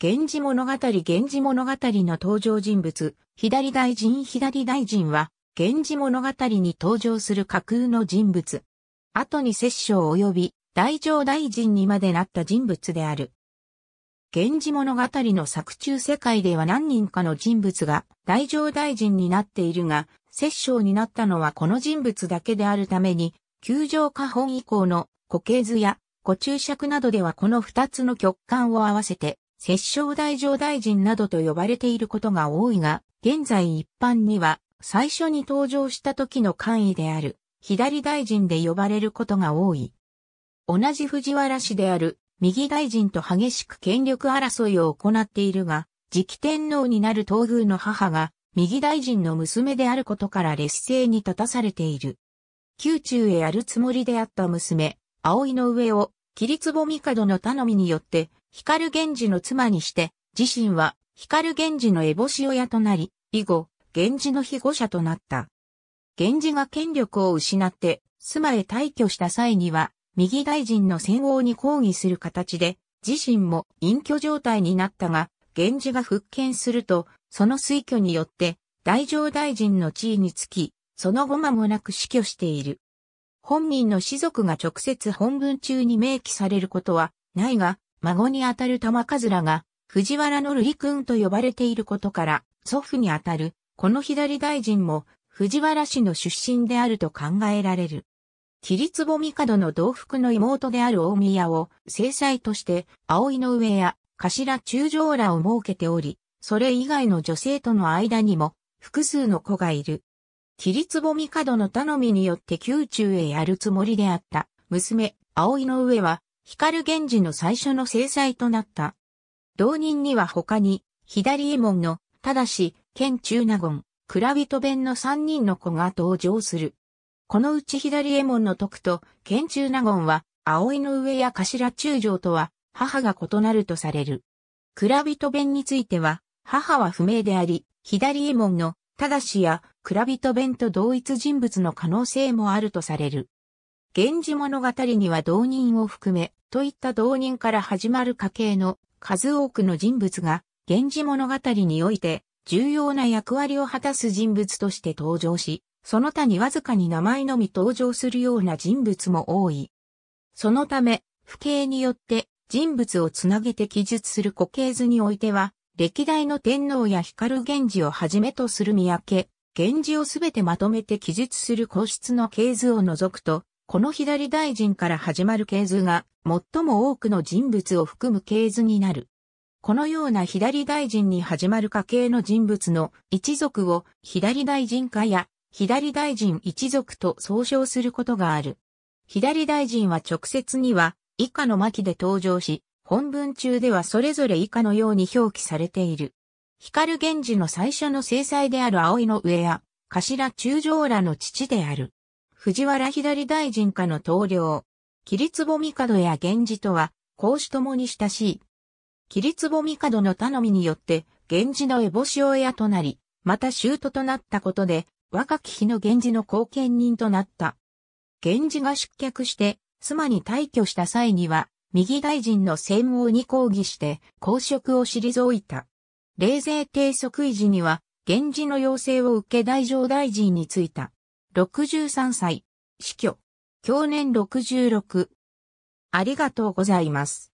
源氏物語源氏物語の登場人物、左大臣左大臣は、源氏物語に登場する架空の人物。後に摂政及び大乗大臣にまでなった人物である。源氏物語の作中世界では何人かの人物が大乗大臣になっているが、摂政になったのはこの人物だけであるために、九条下本以降の固形図や固注釈などではこの二つの極観を合わせて摂政大上大臣などと呼ばれていることが多いが、現在一般には最初に登場した時の官位である左大臣で呼ばれることが多い。同じ藤原氏である右大臣と激しく権力争いを行っているが、次期天皇になる東宮の母が右大臣の娘であることから劣勢に立たされている。宮中へやるつもりであった娘、葵の上を桐壺帝の頼みによって、光源氏の妻にして、自身は光源氏の烏帽子親となり、以後、源氏の被護者となった。源氏が権力を失って、妻へ退去した際には、右大臣の戦王に抗議する形で、自身も隠居状態になったが、源氏が復権すると、その推挙によって、大乗大臣の地位につき、その後間もなく死去している。本人の士族が直接本文中に明記されることはないが、孫にあたる玉かずらが藤原の瑠璃君と呼ばれていることから、祖父にあたる、この左大臣も藤原氏の出身であると考えられる。桐壺帝の同服の妹である大宮を正妻として葵の上や頭中将らを設けており、それ以外の女性との間にも複数の子がいる。霧壺帝の頼みによって宮中へやるつもりであった、娘、葵の上は、光源氏の最初の制裁となった。同人には他に、左衛門の、ただし、県中納言、蔵人弁の三人の子が登場する。このうち左衛門の徳と、県中納言は、葵の上や頭中将とは、母が異なるとされる。蔵人弁については、母は不明であり、左衛門のただしや、クラビト弁と同一人物の可能性もあるとされる。源氏物語には同人を含め、といった同人から始まる家系の数多くの人物が、源氏物語において重要な役割を果たす人物として登場し、その他にわずかに名前のみ登場するような人物も多い。そのため、不敬によって人物をつなげて記述する固形図においては、歴代の天皇や光源氏をはじめとする三宅、源氏をすべてまとめて記述する皇室の系図を除くと、この左大臣から始まる系図が最も多くの人物を含む系図になる。このような左大臣に始まる家系の人物の一族を左大臣家や左大臣一族と総称することがある。左大臣は直接には以下の巻で登場し、本文中ではそれぞれ以下のように表記されている。光源氏の最初の制裁である葵の上や、頭中将らの父である。藤原左大臣下の統領。桐壺帝や源氏とは、孔子ともに親しい。桐壺帝の頼みによって、源氏の烏帽子親となり、また舅となったことで、若き日の源氏の後見人となった。源氏が出脚して、妻に退去した際には、右大臣の専門に抗議して公職を退いた。冷静低即位時には、源氏の要請を受け大乗大臣に就いた。63歳、死去。去年66。ありがとうございます。